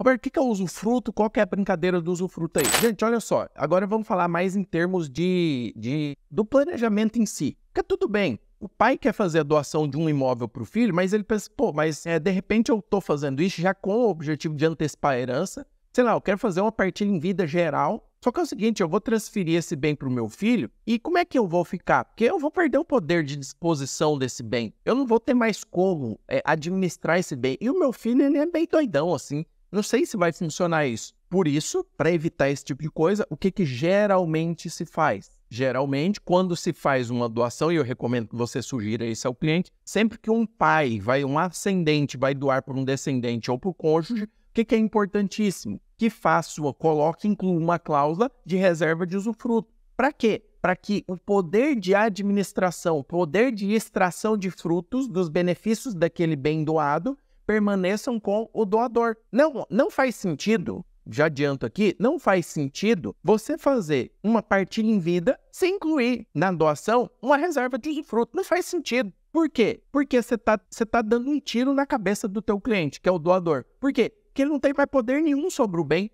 Roberto, o que, que é o usufruto? Qual que é a brincadeira do usufruto aí? Gente, olha só, agora vamos falar mais em termos de, de do planejamento em si. Porque tudo bem, o pai quer fazer a doação de um imóvel para o filho, mas ele pensa, pô, mas é, de repente eu estou fazendo isso já com o objetivo de antecipar a herança. Sei lá, eu quero fazer uma partilha em vida geral só que é o seguinte, eu vou transferir esse bem para o meu filho e como é que eu vou ficar? Porque eu vou perder o poder de disposição desse bem. Eu não vou ter mais como é, administrar esse bem. E o meu filho, ele é bem doidão, assim. Não sei se vai funcionar isso. Por isso, para evitar esse tipo de coisa, o que, que geralmente se faz? Geralmente, quando se faz uma doação, e eu recomendo que você sugira isso ao cliente, sempre que um pai, vai um ascendente, vai doar para um descendente ou para o cônjuge, o que, que é importantíssimo? Que faça, coloque, inclua uma cláusula de reserva de usufruto. Para quê? Para que o poder de administração, o poder de extração de frutos dos benefícios daquele bem doado, permaneçam com o doador. Não, não faz sentido já adianto aqui, não faz sentido você fazer uma partilha em vida sem incluir na doação uma reserva de fruto. Não faz sentido. Por quê? Porque você está você tá dando um tiro na cabeça do teu cliente, que é o doador. Por quê? Porque ele não tem mais poder nenhum sobre o bem.